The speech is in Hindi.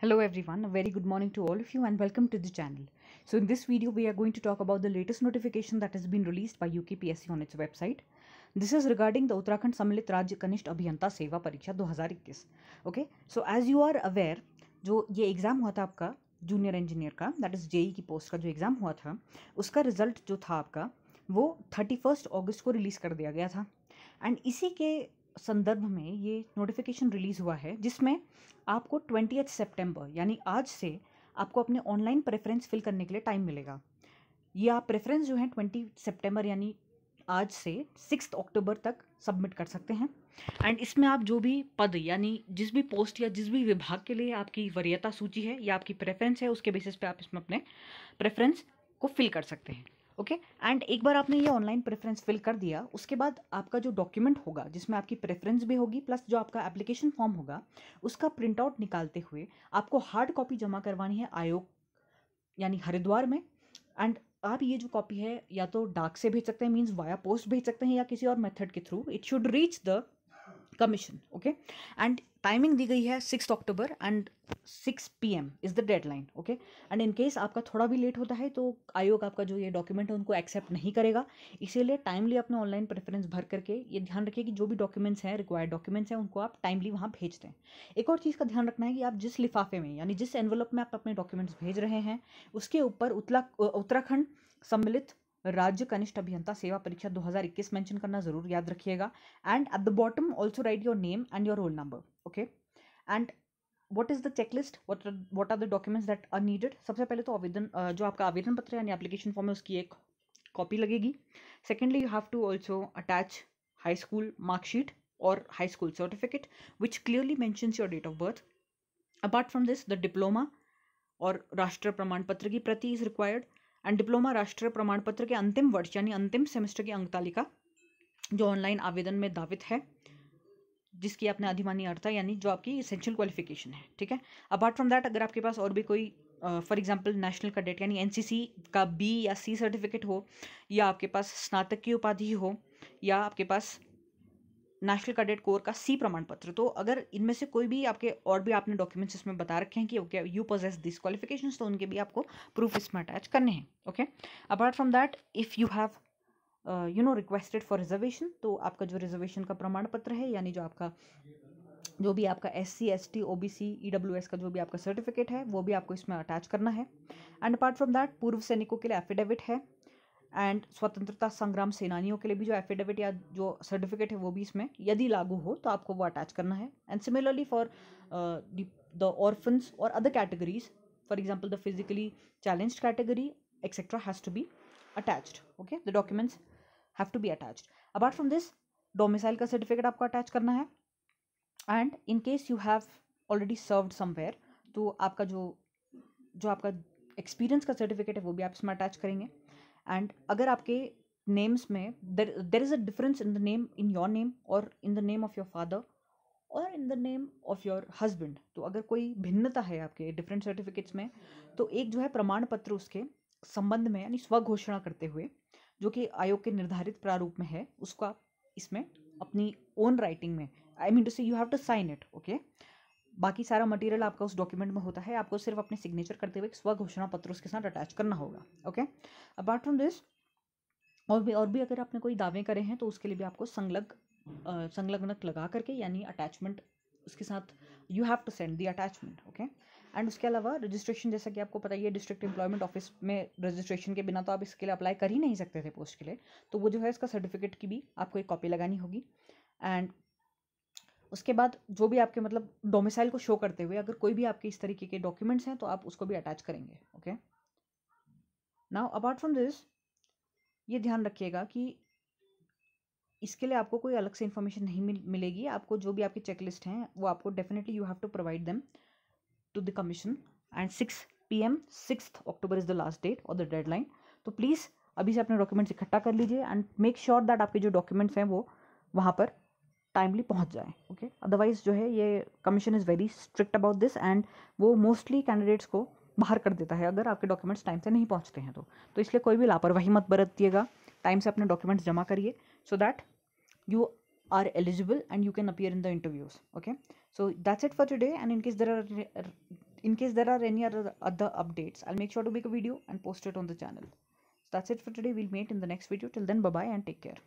hello everyone a very good morning to all of you and welcome to the channel so in this video we are going to talk about the latest notification that has been released by UKPSC on its website this is regarding the uttarakhand सम्मिलित राज्य Kanishth Abhiyanta Seva Pariksha 2021 okay so as you are aware jo ye exam hua tha aapka junior engineer ka that is JEE ki post ka jo exam hua tha uska result jo tha aapka वो थर्टी फर्स्ट अगस्त को रिलीज़ कर दिया गया था एंड इसी के संदर्भ में ये नोटिफिकेशन रिलीज़ हुआ है जिसमें आपको ट्वेंटी सितंबर यानी आज से आपको अपने ऑनलाइन प्रेफरेंस फिल करने के लिए टाइम मिलेगा ये आप प्रेफरेंस जो है ट्वेंटी सितंबर यानी आज से सिक्स अक्टूबर तक सबमिट कर सकते हैं एंड इसमें आप जो भी पद यानी जिस भी पोस्ट या जिस भी विभाग के लिए आपकी वरीयता सूची है या आपकी प्रेफरेंस है उसके बेसिस पे आप इसमें अपने प्रेफरेंस को फिल कर सकते हैं ओके okay? एंड एक बार आपने ये ऑनलाइन प्रेफरेंस फिल कर दिया उसके बाद आपका जो डॉक्यूमेंट होगा जिसमें आपकी प्रेफरेंस भी होगी प्लस जो आपका एप्लीकेशन फॉर्म होगा उसका प्रिंट आउट निकालते हुए आपको हार्ड कॉपी जमा करवानी है आयोग यानी हरिद्वार में एंड आप ये जो कॉपी है या तो डाक से भेज सकते हैं मीन्स वाया पोस्ट भेज सकते हैं या किसी और मेथड के through it should reach the commission okay and timing दी गई है six October and six P M is the deadline okay and in case आपका थोड़ा भी लेट होता है तो आयोग आपका जो ये डॉक्यूमेंट है उनको एक्सेप्ट नहीं करेगा इसीलिए टाइमली अपने ऑनलाइन प्रेफरेंस भर करके ये ध्यान रखिए कि जो भी डॉक्यूमेंट्स हैं रिक्वायर्ड डॉक्यूमेंट्स हैं उनको आप टाइमली वहाँ भेज दें एक और चीज़ का ध्यान रखना है कि आप जिस लिफाफे में यानी जिस एनवलप में आप अपने डॉक्यूमेंट्स भेज रहे हैं उसके ऊपर उत्तराखंड सम्मिलित राज्य कनिष्ठ अभियंता सेवा परीक्षा 2021 मेंशन करना जरूर याद रखिएगा and at the bottom also write your name and your roll number okay and what is the checklist what are the documents that are needed सबसे पहले तो आवेदन जो आपका आवेदन पत्र यानी एप्लीकेशन फॉर्म है उसकी एक कॉपी लगेगी secondly you have to also attach high school marksheet और high school certificate which clearly mentions your date of birth apart from this the diploma और राष्ट्र प्रमाण पत्र की प्रति इज रिक्वायर्ड एंड डिप्लोमा राष्ट्रीय प्रमाण पत्र के अंतिम वर्ष यानी अंतिम सेमेस्टर की अंक तालिका जो ऑनलाइन आवेदन में दावित है जिसकी आपने अधिमानी अर्था यानी जो आपकी इसेंशियल क्वालिफिकेशन है ठीक है अपार्ट फ्रॉम दैट अगर आपके पास और भी कोई फॉर एग्जाम्पल नेशनल कैडेट यानी एन का बी या सी सर्टिफिकेट हो या आपके पास स्नातक की उपाधि हो या आपके पास नेशनल कैडेट कोर का सी प्रमाण पत्र तो अगर इनमें से कोई भी आपके और भी आपने डॉक्यूमेंट्स इसमें बता रखे हैं कि okay you possess this qualification तो उनके भी आपको प्रूफ इसमें अटैच करने हैं okay apart from that if you have you know requested for reservation तो आपका जो रिजर्वेशन का प्रमाण पत्र है यानी जो आपका जो भी आपका S C S T O B C E W S का जो भी आपका सर्टिफिकेट है वो भी आपको इसमें अटैच करना है एंड अपार्ट फ्रॉम दैट पूर्व सैनिकों के लिए एफिडेविट है एंड स्वतंत्रता संग्राम सेनानियों के लिए भी जो एफिडेविट या जो सर्टिफिकेट है वो भी इसमें यदि लागू हो तो आपको वो अटैच करना है and similarly for the orphans और other categories for example the physically challenge category etcetera has to be attached okay the documents have to be attached apart from this domicile का सर्टिफिकेट आपको अटैच करना है and in case you have already served somewhere तो आपका जो जो आपका एक्सपीरियंस का सर्टिफिकेट है वो भी आप इसमें अटैच करेंगे एंड अगर आपके नेम्स में there there is a difference in the name in your name और in the name of your father और in the name of your husband तो अगर कोई भिन्नता है आपके डिफरेंट सर्टिफिकेट्स में तो एक जो है प्रमाण पत्र उसके संबंध में यानी स्वघोषणा करते हुए जो कि आयोग के निर्धारित प्रारूप में है उसको आप इसमें अपनी ओन राइटिंग में I mean to say you have to sign it okay बाकी सारा मटेरियल आपका उस डॉक्यूमेंट में होता है आपको सिर्फ अपने सिग्नेचर करते हुए स्व घोषणा पत्र उसके साथ अटैच करना होगा ओके अपार्ट फ्रॉम दिस और भी और भी अगर आपने कोई दावे करे हैं तो उसके लिए भी आपको संलग्न संलग्नक लगा करके यानी अटैचमेंट उसके साथ you have to send the attachment okay and उसके अलावा रजिस्ट्रेशन जैसा कि आपको पता ही है डिस्ट्रिक्ट एम्प्लॉयमेंट ऑफिस में रजिस्ट्रेशन के बिना तो आप इसके लिए अप्लाई कर ही नहीं सकते थे पोस्ट के लिए तो वो जो है इसका सर्टिफिकेट की भी आपको एक कॉपी लगानी होगी एंड उसके बाद जो भी आपके मतलब डोमिसाइल को शो करते हुए अगर कोई भी आपके इस तरीके के डॉक्यूमेंट्स हैं तो आप उसको भी अटैच करेंगे okay now apart from this ये ध्यान रखिएगा कि इसके लिए आपको कोई अलग से इन्फॉर्मेशन नहीं मिल, मिलेगी आपको जो भी आपकी चेकलिस्ट हैं वो आपको definitely you have to provide them to the commission and six P M six October is the last date और द डेडलाइन तो प्लीज़ अभी से अपने डॉक्यूमेंट्स इकट्ठा कर लीजिए एंड मेक श्योर दैट आपके जो डॉक्यूमेंट्स हैं वो वहाँ पर टाइमली पहुंच जाए ओके अदरवाइज जो है ये commission is very strict about this and वो मोस्टली कैंडिडेट्स को बाहर कर देता है अगर आपके डॉक्यूमेंट्स टाइम से नहीं पहुंचते हैं तो तो इसलिए कोई भी लापरवाही मत बरतिएगा टाइम से अपने डॉक्यूमेंट्स जमा करिए so that you are eligible and you can appear in the interviews okay so that's it for today and in case there are in case there are any or other updates I make sure to make a video and posted on the channel that's it for today we'll meet in the next video till then bye and take care